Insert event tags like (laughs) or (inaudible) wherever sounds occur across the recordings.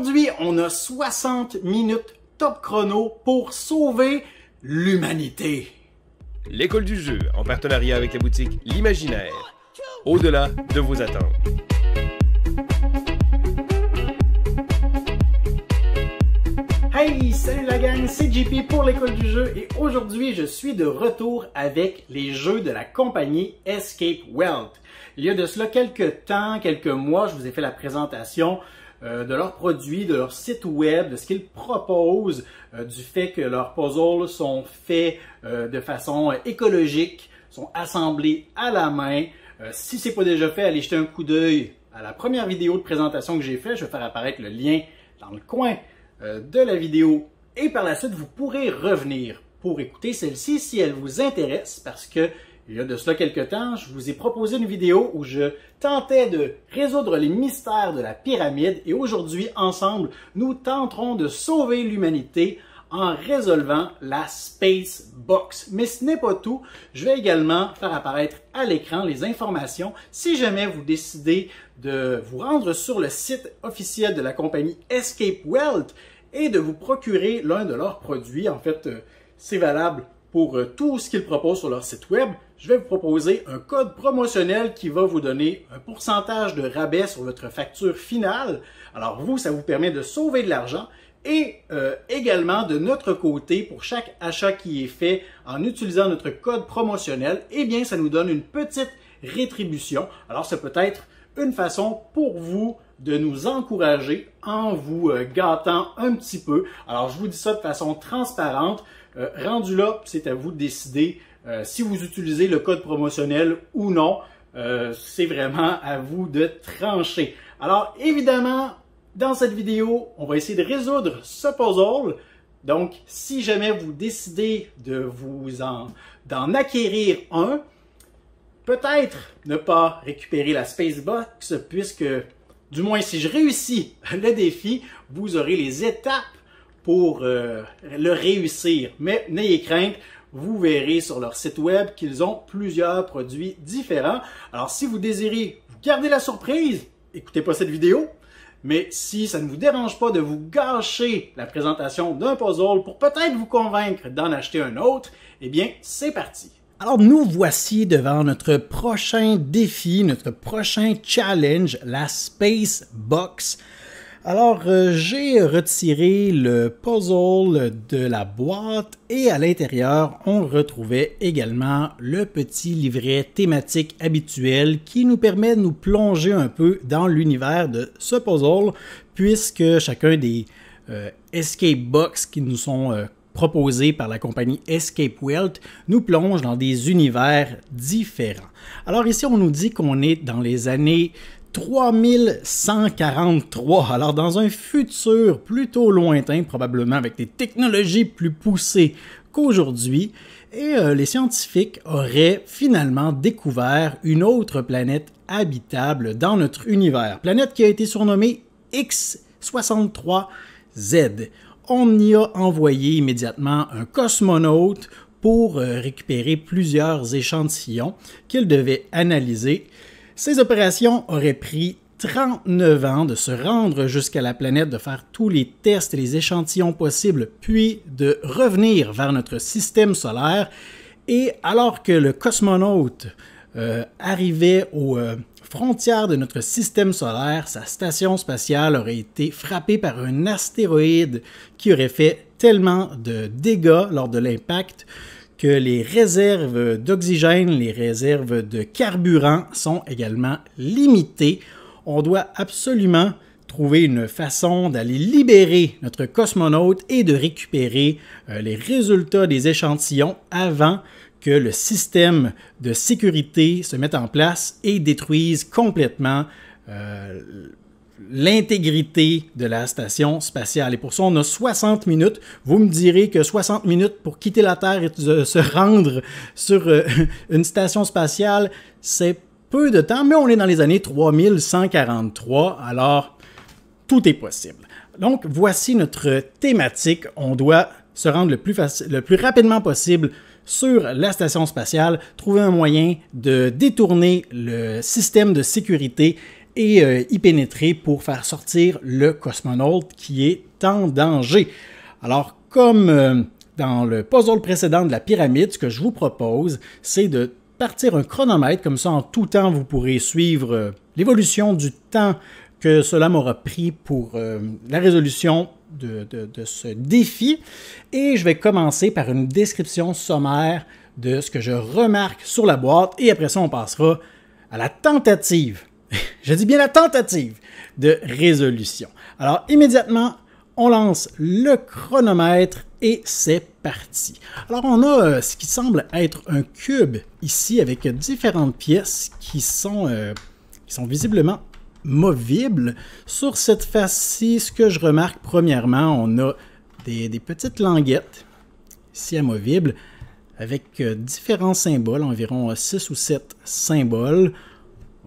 Aujourd'hui, on a 60 minutes top chrono pour sauver l'humanité. L'école du jeu, en partenariat avec la boutique L'Imaginaire, au-delà de vos attentes. Hey, salut la gang, c'est JP pour l'école du jeu et aujourd'hui je suis de retour avec les jeux de la compagnie Escape Wealth. Il y a de cela quelques temps, quelques mois, je vous ai fait la présentation euh, de leurs produits, de leur site web, de ce qu'ils proposent, euh, du fait que leurs puzzles sont faits euh, de façon écologique, sont assemblés à la main. si c'est pas déjà fait, allez jeter un coup d'œil à la première vidéo de présentation que j'ai faite. Je vais faire apparaître le lien dans le coin de la vidéo et par la suite, vous pourrez revenir pour écouter celle-ci si elle vous intéresse parce que il y a de cela quelques temps, je vous ai proposé une vidéo où je tentais de résoudre les mystères de la pyramide et aujourd'hui, ensemble, nous tenterons de sauver l'humanité en résolvant la Space Box. Mais ce n'est pas tout. Je vais également faire apparaître à l'écran les informations si jamais vous décidez de vous rendre sur le site officiel de la compagnie Escape Wealth et de vous procurer l'un de leurs produits. En fait, euh, c'est valable pour euh, tout ce qu'ils proposent sur leur site web, je vais vous proposer un code promotionnel qui va vous donner un pourcentage de rabais sur votre facture finale. Alors vous, ça vous permet de sauver de l'argent et euh, également de notre côté, pour chaque achat qui est fait en utilisant notre code promotionnel, eh bien, ça nous donne une petite rétribution. Alors, ça peut être une façon pour vous de nous encourager en vous euh, gâtant un petit peu. Alors, je vous dis ça de façon transparente. Euh, rendu là, c'est à vous de décider euh, si vous utilisez le code promotionnel ou non. Euh, c'est vraiment à vous de trancher. Alors évidemment, dans cette vidéo, on va essayer de résoudre ce puzzle. Donc, si jamais vous décidez de vous en d'en acquérir un, peut-être ne pas récupérer la Space Box, puisque du moins si je réussis (laughs) le défi, vous aurez les étapes pour euh, le réussir. Mais n'ayez crainte, vous verrez sur leur site web qu'ils ont plusieurs produits différents. Alors si vous désirez garder la surprise, écoutez pas cette vidéo. Mais si ça ne vous dérange pas de vous gâcher la présentation d'un puzzle pour peut-être vous convaincre d'en acheter un autre, eh bien c'est parti. Alors nous voici devant notre prochain défi, notre prochain challenge, la Space Box. Alors, euh, j'ai retiré le puzzle de la boîte et à l'intérieur, on retrouvait également le petit livret thématique habituel qui nous permet de nous plonger un peu dans l'univers de ce puzzle puisque chacun des euh, escape box qui nous sont euh, proposés par la compagnie Escape World nous plonge dans des univers différents. Alors ici, on nous dit qu'on est dans les années 3143. Alors dans un futur plutôt lointain, probablement avec des technologies plus poussées qu'aujourd'hui, et euh, les scientifiques auraient finalement découvert une autre planète habitable dans notre univers. Planète qui a été surnommée X63Z. On y a envoyé immédiatement un cosmonaute pour euh, récupérer plusieurs échantillons qu'il devait analyser ces opérations auraient pris 39 ans de se rendre jusqu'à la planète, de faire tous les tests et les échantillons possibles, puis de revenir vers notre système solaire. Et alors que le cosmonaute euh, arrivait aux euh, frontières de notre système solaire, sa station spatiale aurait été frappée par un astéroïde qui aurait fait tellement de dégâts lors de l'impact que les réserves d'oxygène, les réserves de carburant sont également limitées. On doit absolument trouver une façon d'aller libérer notre cosmonaute et de récupérer euh, les résultats des échantillons avant que le système de sécurité se mette en place et détruise complètement euh, l'intégrité de la station spatiale. Et pour ça, on a 60 minutes. Vous me direz que 60 minutes pour quitter la Terre et se rendre sur euh, (laughs) une station spatiale, c'est peu de temps, mais on est dans les années 3143, alors tout est possible. Donc, voici notre thématique. On doit se rendre le plus, le plus rapidement possible sur la station spatiale, trouver un moyen de détourner le système de sécurité et euh, y pénétrer pour faire sortir le cosmonaute qui est en danger. Alors, comme euh, dans le puzzle précédent de la pyramide, ce que je vous propose, c'est de partir un chronomètre, comme ça en tout temps, vous pourrez suivre euh, l'évolution du temps que cela m'aura pris pour la résolution de, de ce défi. Et je vais commencer par une description sommaire de ce que je remarque sur la boîte et après ça, on passera à la tentative (laughs) je dis bien la tentative de résolution. Alors immédiatement, on lance le chronomètre et c'est parti. Alors on a euh, ce qui semble être un cube ici avec différentes pièces euh, qui sont, visiblement movibles. Sur cette face-ci, ce que je remarque premièrement, on a des, petites languettes ici amovibles avec euh, différents symboles, environ 6 ou 7 symboles.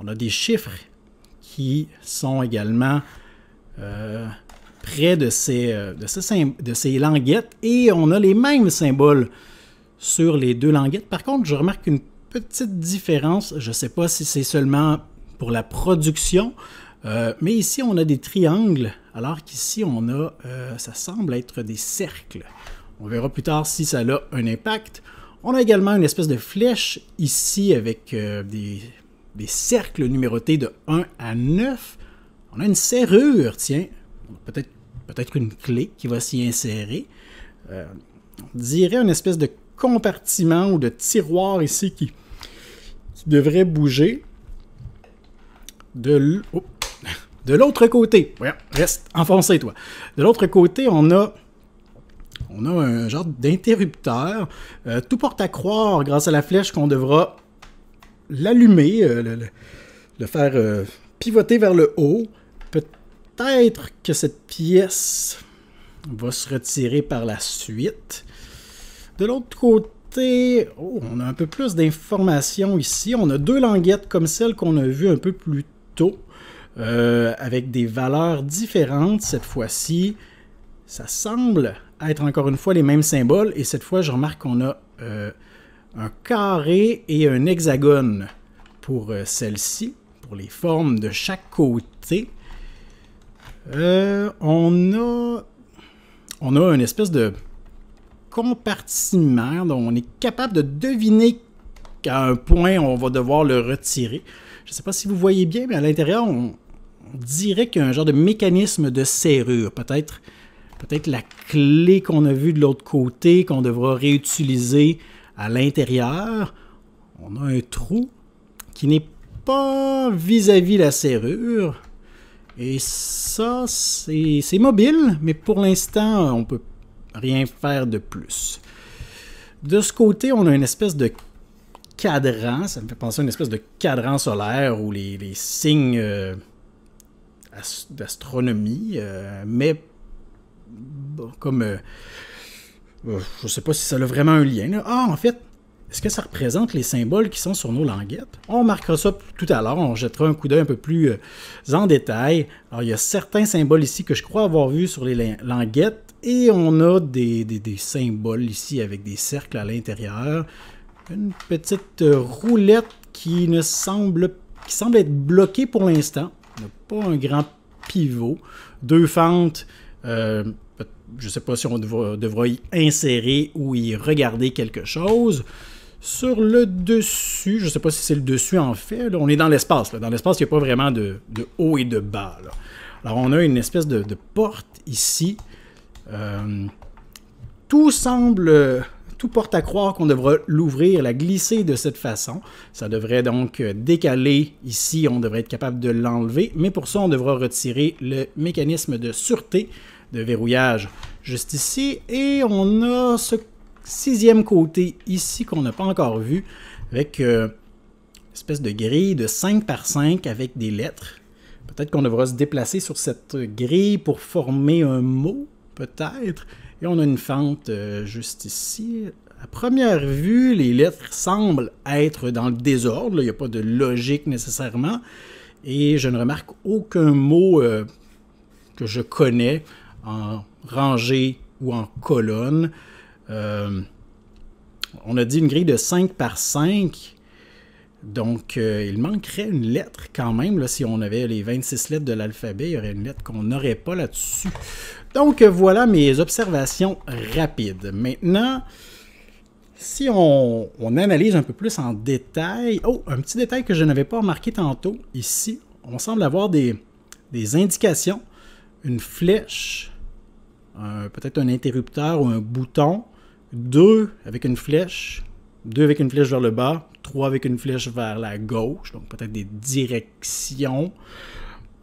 On a des chiffres qui sont également euh, près de ces, euh, de, ces, languettes et on a les mêmes symboles sur les deux languettes. Par contre, je remarque une petite différence. Je ne sais pas si c'est seulement pour la production, euh, mais ici on a des triangles, alors qu'ici on a, ça semble être des cercles. On verra plus tard si ça a un impact. On a également une espèce de flèche ici avec des des cercles numérotés de 1 à 9. On a une serrure, tiens, peut-être peut-être une clé qui va s'y insérer. Euh, on dirait une espèce de compartiment ou de tiroir ici qui, devrait bouger de oh, (laughs) l'autre côté. Ouais, reste enfoncé toi. De l'autre côté, on a on a un genre d'interrupteur. Euh, tout porte à croire grâce à la flèche qu'on devra l'allumer, euh, le, faire euh, pivoter vers le haut. Peut-être que cette pièce va se retirer par la suite. De l'autre côté, oh, on a un peu plus d'informations ici. On a deux languettes comme celle qu'on a vu un peu plus tôt, euh, avec des valeurs différentes cette fois-ci. Ça semble être encore une fois les mêmes symboles, et cette fois, je remarque qu'on a un carré et un hexagone pour euh, celle-ci, pour les formes de chaque côté. Euh, on a on a une espèce de compartiment dont on est capable de deviner qu'à un point on va devoir le retirer. Je ne sais pas si vous voyez bien, mais à l'intérieur, on, dirait qu'il y a un genre de mécanisme de serrure. Peut-être peut-être la clé qu'on a vue de l'autre côté qu'on devra réutiliser à l'intérieur, on a un trou qui n'est pas vis-à-vis la serrure. Et ça, c'est mobile, mais pour l'instant, on peut rien faire de plus. De ce côté, on a une espèce de cadran, ça me fait penser à une espèce de cadran solaire ou les, signes euh, d'astronomie, euh, mais comme euh, euh, je ne sais pas si ça a vraiment un lien. Ah, en fait, est-ce que ça représente les symboles qui sont sur nos languettes? On marquera ça tout à l'heure, on jettera un coup d'œil un peu plus euh, en détail. Alors, il y a certains symboles ici que je crois avoir vus sur les languettes, et on a des, symboles ici avec des cercles à l'intérieur. Une petite euh, roulette qui ne semble, qui semble être bloquée pour l'instant. Pas un grand pivot. Deux fentes je ne sais pas si on devra, y insérer ou y regarder quelque chose. Sur le dessus, je ne sais pas si c'est le dessus en fait, on est dans l'espace. Dans l'espace, il n'y a pas vraiment de, haut et de bas. Alors on a une espèce de, porte ici. Euh, tout semble, tout porte à croire qu'on devra l'ouvrir, la glisser de cette façon. Ça devrait donc décaler ici, on devrait être capable de l'enlever, mais pour ça on devra retirer le mécanisme de sûreté de verrouillage juste ici. Et on a ce sixième côté ici qu'on n'a pas encore vu avec euh, une espèce de grille de 5 par 5 avec des lettres. Peut-être qu'on devra se déplacer sur cette grille pour former un mot, peut-être. Et on a une fente euh, juste ici. À première vue, les lettres semblent être dans le désordre. Il n'y a pas de logique nécessairement. Et je ne remarque aucun mot euh, que je connais en rangée ou en colonne. Euh, on a dit une grille de 5 par 5. Donc, euh, il manquerait une lettre quand même. si on avait les 26 lettres de l'alphabet, il y aurait une lettre qu'on n'aurait pas là-dessus. Donc, voilà mes observations rapides. Maintenant, si on, analyse un peu plus en détail, oh, un petit détail que je n'avais pas remarqué tantôt, ici, on semble avoir des indications, une flèche peut-être un interrupteur ou un bouton, deux avec une flèche, deux avec une flèche vers le bas, trois avec une flèche vers la gauche, donc peut-être des directions.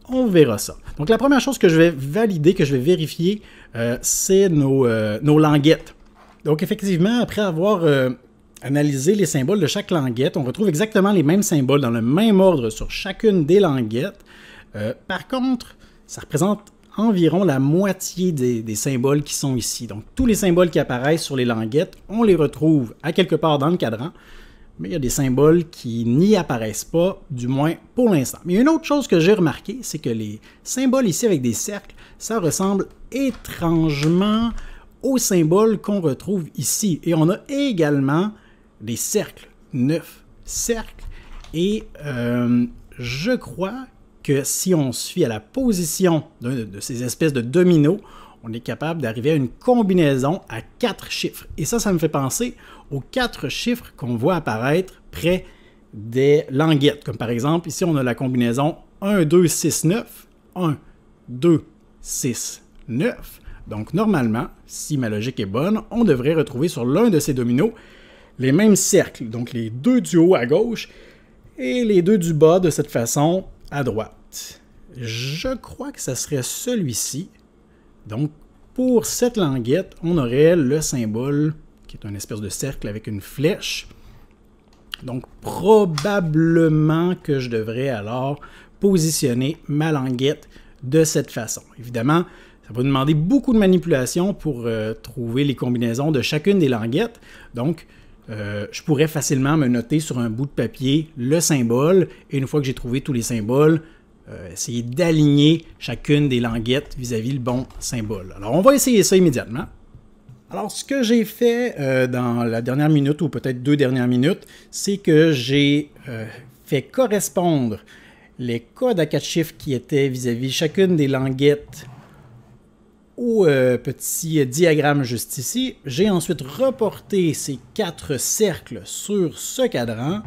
On verra ça. Donc la première chose que je vais valider, que je vais vérifier, euh, c'est nos, euh, nos, languettes. Donc effectivement, après avoir euh, analysé les symboles de chaque languette, on retrouve exactement les mêmes symboles dans le même ordre sur chacune des languettes. par contre, ça représente environ la moitié des, symboles qui sont ici. Donc tous les symboles qui apparaissent sur les languettes, on les retrouve à quelque part dans le cadran, mais il y a des symboles qui n'y apparaissent pas, du moins pour l'instant. Mais une autre chose que j'ai remarqué, c'est que les symboles ici avec des cercles, ça ressemble étrangement aux symboles qu'on retrouve ici. Et on a également des cercles, neuf cercles, et euh, je crois que si on suit à la position de, de ces espèces de dominos, on est capable d'arriver à une combinaison à quatre chiffres. Et ça, ça me fait penser aux quatre chiffres qu'on voit apparaître près des languettes. Comme par exemple, ici, on a la combinaison 1, 2, 6, 9. 1, 2, 6, 9. Donc normalement, si ma logique est bonne, on devrait retrouver sur l'un de ces dominos les mêmes cercles, donc les deux du haut à gauche et les deux du bas de cette façon droite. Je crois que ça serait celui-ci. Donc, pour cette languette, on aurait le symbole qui est une espèce de cercle avec une flèche. Donc, probablement que je devrais alors positionner ma languette de cette façon. Évidemment, ça va demander beaucoup de manipulation pour euh, trouver les combinaisons de chacune des languettes. Donc, euh, je pourrais facilement me noter sur un bout de papier le symbole, et une fois que j'ai trouvé tous les symboles, euh, essayer d'aligner chacune des languettes vis-à-vis le bon symbole. Alors on va essayer ça immédiatement. Alors ce que j'ai fait euh, dans la dernière minute, ou peut-être deux dernières minutes, c'est que j'ai fait correspondre les codes à quatre chiffres qui étaient vis à -vis chacune des languettes au euh, petit diagramme juste ici. J'ai ensuite reporté ces quatre cercles sur ce cadran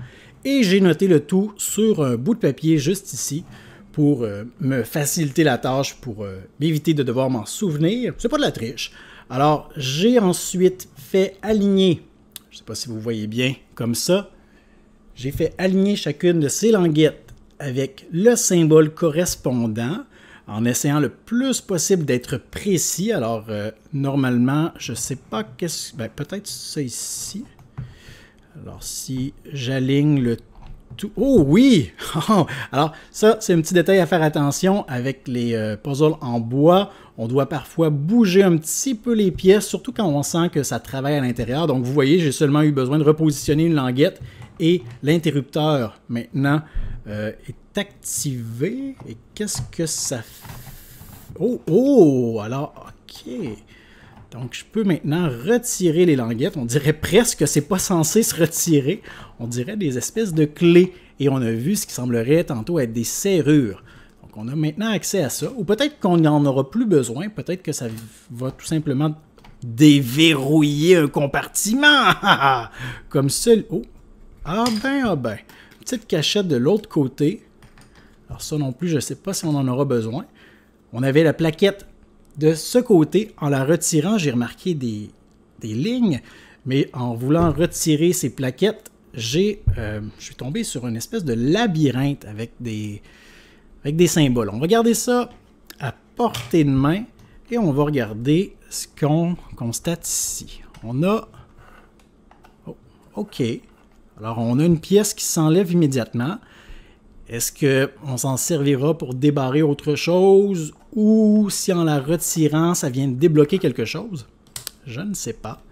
et j'ai noté le tout sur un bout de papier juste ici pour euh, me faciliter la tâche, pour euh, m'éviter de devoir m'en souvenir. C'est pas de la triche. Alors, j'ai ensuite fait aligner, je sais pas si vous voyez bien, comme ça, j'ai fait aligner chacune de ces languettes avec le symbole correspondant en essayant le plus possible d'être précis. Alors, euh, normalement, je ne sais pas qu'est-ce... Ben, peut-être ça ici. Alors, si j'aligne le tout... Oh oui! (laughs) Alors, ça, c'est un petit détail à faire attention avec les euh, puzzles en bois. On doit parfois bouger un petit peu les pièces, surtout quand on sent que ça travaille à l'intérieur. Donc, vous voyez, j'ai seulement eu besoin de repositionner une languette et l'interrupteur, maintenant, euh, est activé. Et qu'est-ce que ça fait? Oh, oh, alors, ok. Donc, je peux maintenant retirer les languettes. On dirait presque que c'est pas censé se retirer. On dirait des espèces de clés. Et on a vu ce qui semblerait tantôt être des serrures. Donc, on a maintenant accès à ça. Ou peut-être qu'on n'en aura plus besoin. Peut-être que ça va tout simplement déverrouiller un compartiment. (laughs) Comme seul. Oh. Ah ben, ah ben. Petite cachette de l'autre côté. Alors ça non plus, je ne sais pas si on en aura besoin. On avait la plaquette de ce côté. En la retirant, j'ai remarqué des, lignes, mais en voulant retirer ces plaquettes, j'ai, euh, je suis tombé sur une espèce de labyrinthe avec des, avec des symboles. On va garder ça à portée de main et on va regarder ce qu'on constate ici. On a... Oh, OK. Alors, on a une pièce qui s'enlève immédiatement. Est-ce qu'on s'en servira pour débarrer autre chose ou si en la retirant, ça vient débloquer quelque chose? Je ne sais pas.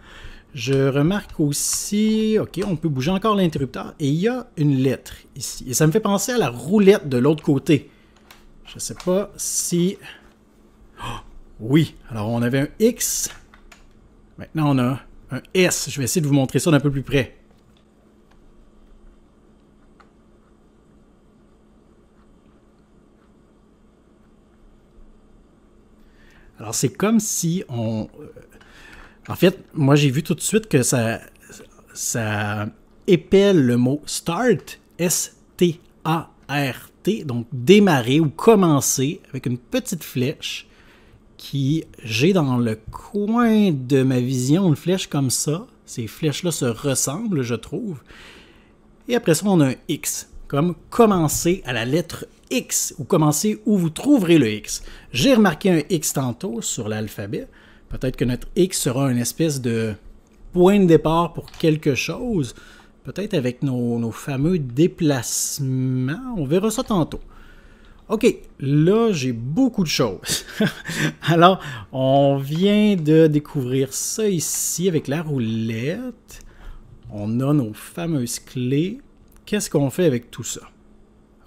Je remarque aussi, ok, on peut bouger encore l'interrupteur et il y a une lettre ici. Et ça me fait penser à la roulette de l'autre côté. Je ne sais pas si... Ah! oui, alors on avait un X. Maintenant on a un S. Je vais essayer de vous montrer ça d'un peu plus près. Alors c'est comme si on... Euh, en fait, moi j'ai vu tout de suite que ça, ça épelle le mot start, S-T-A-R-T, donc démarrer ou commencer avec une petite flèche qui j'ai dans le coin de ma vision une flèche comme ça. Ces flèches-là se ressemblent, je trouve. Et après ça, on a un X, comme commencer à la lettre X, ou commencez où vous trouverez le X. J'ai remarqué un X tantôt sur l'alphabet. Peut-être que notre X sera une espèce de point de départ pour quelque chose. Peut-être avec nos, nos, fameux déplacements. On verra ça tantôt. OK, là, j'ai beaucoup de choses. (laughs) Alors, on vient de découvrir ça ici avec la roulette. On a nos fameuses clés. Qu'est-ce qu'on fait avec tout ça?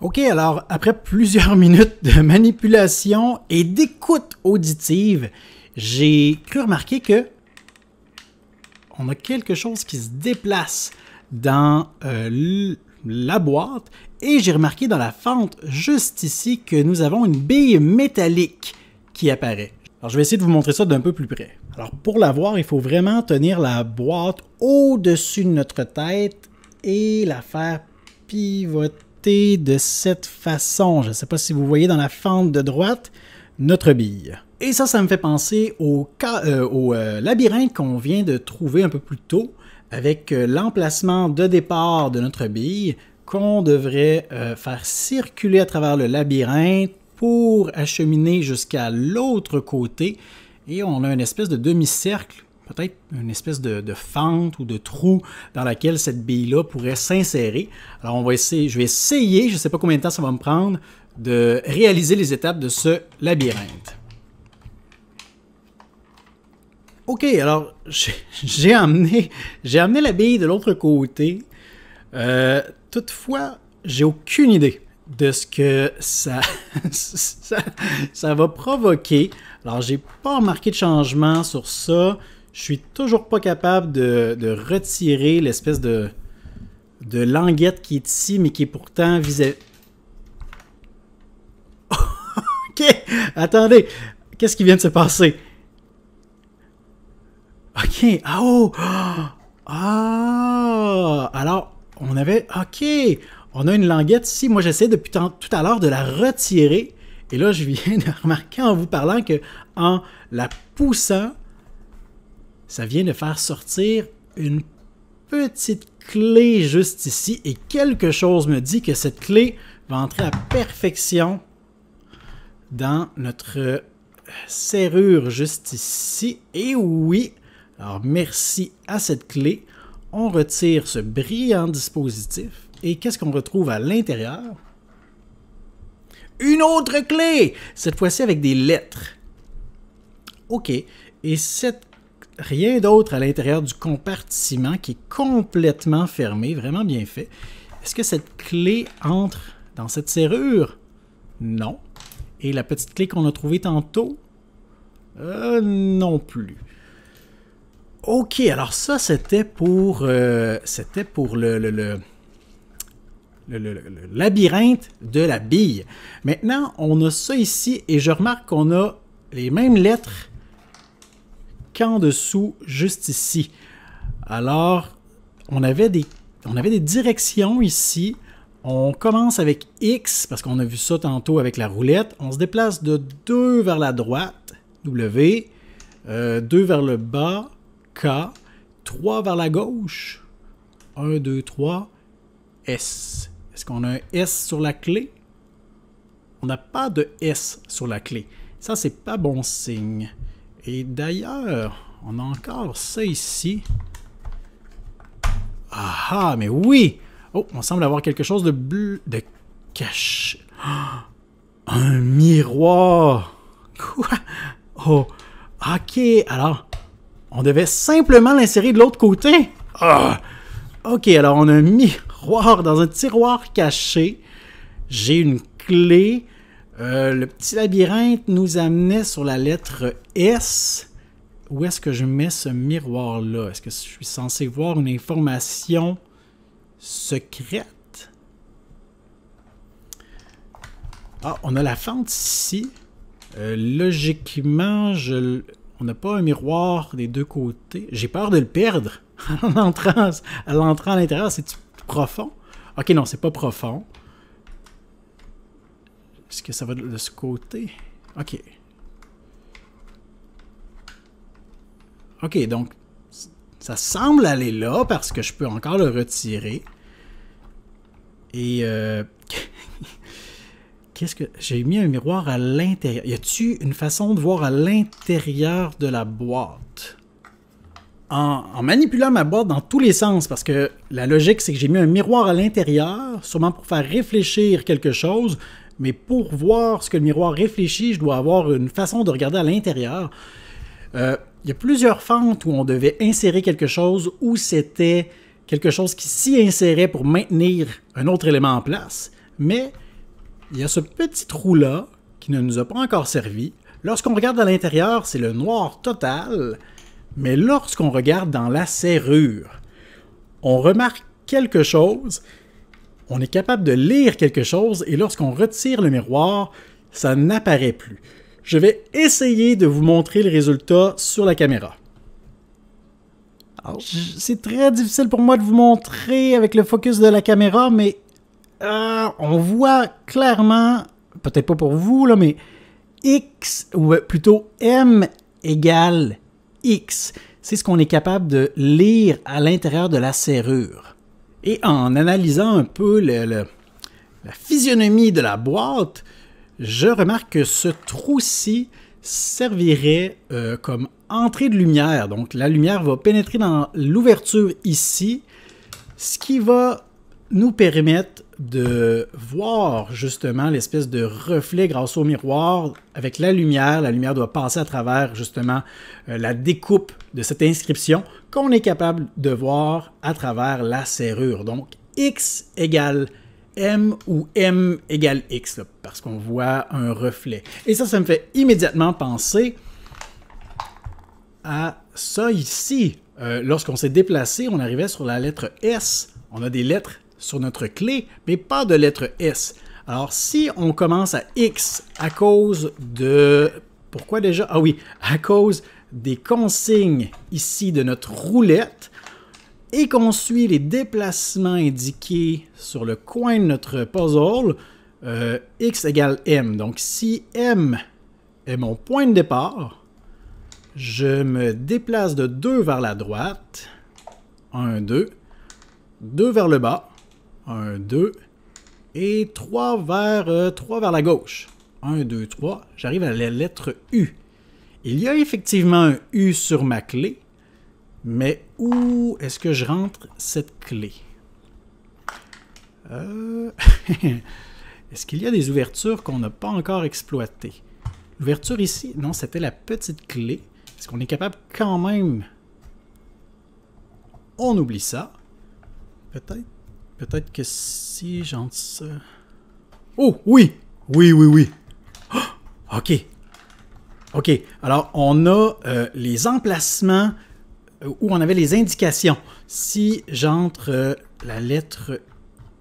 OK, alors après plusieurs (laughs) minutes de manipulation et d'écoute auditive, j'ai cru remarquer que on a quelque chose qui se déplace dans euh, la boîte et j'ai remarqué dans la fente juste ici que nous avons une bille métallique qui apparaît. Alors je vais essayer de vous montrer ça d'un peu plus près. Alors pour la voir, il faut vraiment tenir la boîte au-dessus de notre tête et la faire pivoter de cette façon, je ne sais pas si vous voyez dans la fente de droite, notre bille. Et ça, ça me fait penser au, euh, au euh, labyrinthe qu'on vient de trouver un peu plus tôt, avec euh, l'emplacement de départ de notre bille qu'on devrait faire circuler à travers le labyrinthe pour acheminer jusqu'à l'autre côté. Et on a une espèce de demi-cercle peut-être une espèce de, fente ou de trou dans laquelle cette bille-là pourrait s'insérer. Alors on va essayer, je vais essayer, je ne sais pas combien de temps ça va me prendre, de réaliser les étapes de ce labyrinthe. OK, alors j'ai amené (laughs) la bille de l'autre côté. Euh, toutefois, j'ai aucune idée de ce que (laughs) ça, ça, va provoquer. Alors, j'ai pas remarqué de changement sur ça. Je suis toujours pas capable de, retirer l'espèce de, de languette qui est ici, mais qui est pourtant visée. (laughs) ok, attendez, qu'est-ce qui vient de se passer? Ok, ah oh! (gasps) Ah! Alors, on avait. Ok! On a une languette ici. Moi, j'essaie depuis tout à l'heure de la retirer. Et là, je viens (laughs) de remarquer en vous parlant que en la poussant, ça vient de faire sortir une petite clé juste ici et quelque chose me dit que cette clé va entrer à perfection dans notre euh, serrure juste ici. Et oui, alors merci à cette clé, on retire ce brillant dispositif et qu'est-ce qu'on retrouve à l'intérieur? Une autre clé, cette fois-ci avec des lettres. OK, et cette rien d'autre à l'intérieur du compartiment qui est complètement fermé, vraiment bien fait. Est-ce que cette clé entre dans cette serrure? Non. Et la petite clé qu'on a trouvée tantôt? Euh, non plus. Ok, alors ça c'était pour, euh, c'était pour le, labyrinthe de la bille. Maintenant, on a ça ici et je remarque qu'on a les mêmes lettres en dessous, juste ici. Alors, on avait des, on avait des directions ici. On commence avec X, parce qu'on a vu ça tantôt avec la roulette. On se déplace de 2 vers la droite, W, 2 euh, vers le bas, K, 3 vers la gauche, 1, 2, 3, S. Est-ce qu'on a un S sur la clé? On n'a pas de S sur la clé. Ça, c'est pas bon signe. Et d'ailleurs, on a encore ça ici. Ah mais oui! Oh, on semble avoir quelque chose de de caché. Ah, un miroir! Quoi? Oh, ok, alors, on devait simplement l'insérer de l'autre côté. Ah! Ok, alors on a un miroir dans un tiroir caché. J'ai une clé. Euh, le petit labyrinthe nous amenait sur la lettre S. Où est-ce que je mets ce miroir-là? Est-ce que je suis censé voir une information secrète? Ah, on a la fente ici. Euh, logiquement, on n'a pas un miroir des deux côtés. J'ai peur de le perdre à (laughs) l'entrée à l'intérieur. C'est profond? Ok, non, c'est pas profond. Est-ce que ça va de ce côté? Ok. Ok, donc ça semble aller là parce que je peux encore le retirer. Et euh, (laughs) qu'est-ce que j'ai mis un miroir à l'intérieur Y a-tu une façon de voir à l'intérieur de la boîte en, manipulant ma boîte dans tous les sens parce que la logique c'est que j'ai mis un miroir à l'intérieur, sûrement pour faire réfléchir quelque chose mais pour voir ce que le miroir réfléchit, je dois avoir une façon de regarder à l'intérieur. Euh, il y a plusieurs fentes où on devait insérer quelque chose, où c'était quelque chose qui s'y insérait pour maintenir un autre élément en place. Mais il y a ce petit trou-là qui ne nous a pas encore servi. Lorsqu'on regarde à l'intérieur, c'est le noir total. Mais lorsqu'on regarde dans la serrure, on remarque quelque chose on est capable de lire quelque chose et lorsqu'on retire le miroir, ça n'apparaît plus. Je vais essayer de vous montrer le résultat sur la caméra. C'est très difficile pour moi de vous montrer avec le focus de la caméra, mais euh, on voit clairement, peut-être pas pour vous, là, mais X, ou euh, plutôt M égale X. C'est ce qu'on est capable de lire à l'intérieur de la serrure. Et en analysant un peu la physionomie de la boîte, je remarque que ce trou-ci servirait euh, comme entrée de lumière. Donc la lumière va pénétrer dans l'ouverture ici, ce qui va nous permettre de voir justement l'espèce de reflet grâce au miroir avec la lumière. La lumière doit passer à travers justement euh, la découpe de cette inscription qu'on est capable de voir à travers la serrure. Donc X égale M ou M égale X, parce qu'on voit un reflet. Et ça, ça me fait immédiatement penser à ça ici. Euh, lorsqu'on s'est déplacé, on arrivait sur la lettre S. On a des lettres sur notre clé, mais pas de lettre S. Alors, si on commence à X à cause de... Pourquoi déjà? Ah oui, à cause des consignes ici de notre roulette et qu'on suit les déplacements indiqués sur le coin de notre puzzle, euh, x égale m. Donc si m est mon point de départ, je me déplace de 2 vers la droite, 1, 2, 2 vers le bas, 1, 2, et 3 vers, 3 euh, vers la gauche, 1, 2, 3, j'arrive à la lettre U. Il y a effectivement un U sur ma clé, mais où est-ce que je rentre cette clé? Euh, (laughs) est-ce qu'il y a des ouvertures qu'on n'a pas encore exploitées? L'ouverture ici, non, c'était la petite clé. Est-ce qu'on est capable quand même... On oublie ça. Peut-être Peut-être que si j'entre ça... Oh, oui! Oui, oui, oui! (gasps) ok, OK. Alors, on a euh, les emplacements euh, où on avait les indications. Si j'entre euh, la lettre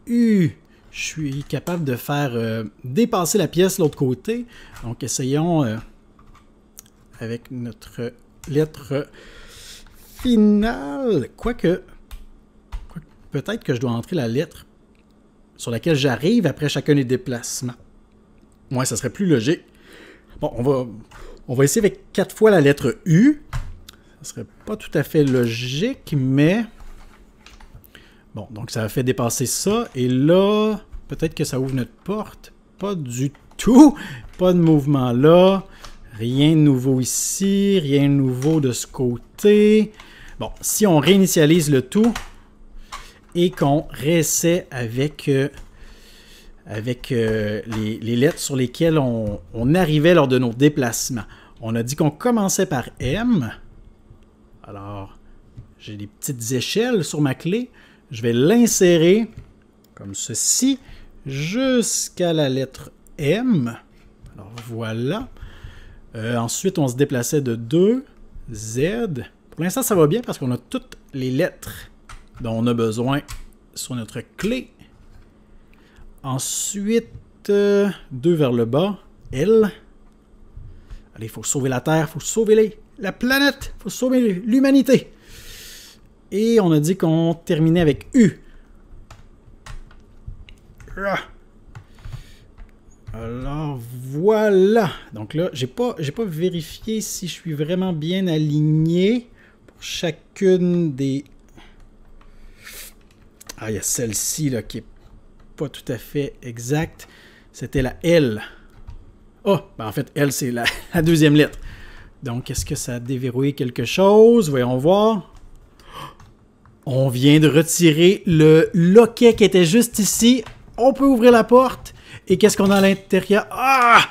U, je suis capable de faire dépasser la pièce de l'autre côté. Donc, essayons avec notre lettre finale. Quoique, peut-être que je dois entrer la lettre sur laquelle j'arrive après chacun des déplacements. Moi, ça serait plus logique. Bon, on va, on va essayer avec quatre fois la lettre U. Ce serait pas tout à fait logique, mais... Bon, donc ça a fait dépasser ça. Et là, peut-être que ça ouvre notre porte. Pas du tout. Pas de mouvement là. Rien de nouveau ici. Rien de nouveau de ce côté. Bon, si on réinitialise le tout et qu'on réessaie avec euh, avec euh, les, lettres sur lesquelles on, arrivait lors de nos déplacements. On a dit qu'on commençait par M. Alors, j'ai des petites échelles sur ma clé. Je vais l'insérer comme ceci jusqu'à la lettre M. Alors voilà. Euh, ensuite, on se déplaçait de 2, Z. Pour l'instant, ça va bien parce qu'on a toutes les lettres dont on a besoin sur notre clé. Ensuite, euh, deux vers le bas. L. Allez, il faut sauver la Terre, il faut sauver la planète, il faut sauver l'humanité. Et on a dit qu'on terminait avec U. Alors voilà. Donc là, j'ai pas, j'ai pas vérifié si je suis vraiment bien aligné pour chacune des. Ah, il y a celle-ci là qui est pas tout à fait exact. C'était la L. Oh, ben, en fait, L, c'est la, (laughs) la, deuxième lettre. Donc, est-ce que ça a déverrouillé quelque chose? Voyons voir. On vient de retirer le loquet qui était juste ici. On peut ouvrir la porte. Et qu'est-ce qu'on a à l'intérieur? Ah!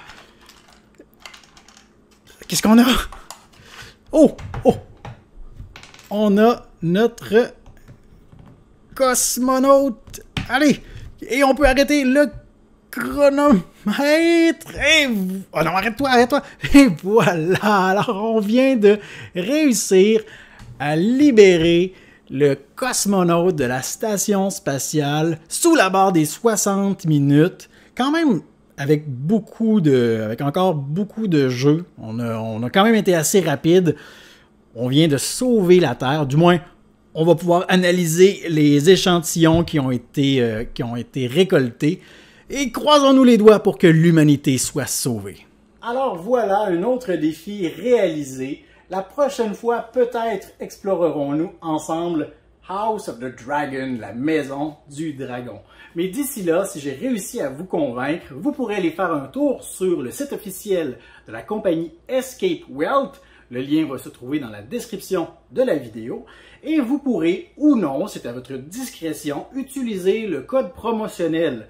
Qu'est-ce qu'on a? Oh! Oh! On a notre cosmonaute. Allez! Et on peut arrêter le chronomètre. Et... Ah non, arrête-toi, arrête-toi. Et voilà. Alors, on vient de réussir à libérer le cosmonaute de la station spatiale sous la barre des 60 minutes. Quand même, avec beaucoup de. avec encore beaucoup de jeux. On a, on a quand même été assez rapide. On vient de sauver la Terre, du moins on va pouvoir analyser les échantillons qui ont été, euh, qui ont été récoltés et croisons-nous les doigts pour que l'humanité soit sauvée. Alors voilà un autre défi réalisé. La prochaine fois, peut-être explorerons-nous ensemble House of the Dragon, la maison du dragon. Mais d'ici là, si j'ai réussi à vous convaincre, vous pourrez aller faire un tour sur le site officiel de la compagnie Escape Wealth le lien va se trouver dans la description de la vidéo et vous pourrez ou non, c'est à votre discrétion, utiliser le code promotionnel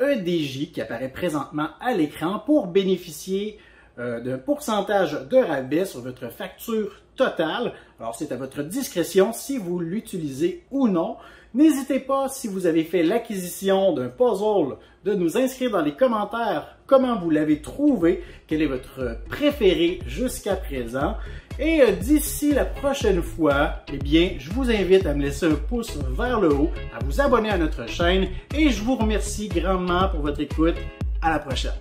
EDJ qui apparaît présentement à l'écran pour bénéficier euh, d'un pourcentage de rabais sur votre facture totale. Alors c'est à votre discrétion si vous l'utilisez ou non. N'hésitez pas, si vous avez fait l'acquisition d'un puzzle, de nous inscrire dans les commentaires comment vous l'avez trouvé, quel est votre préféré jusqu'à présent. Et euh, d'ici la prochaine fois, eh bien, je vous invite à me laisser un pouce vers le haut, à vous abonner à notre chaîne et je vous remercie grandement pour votre écoute. À la prochaine.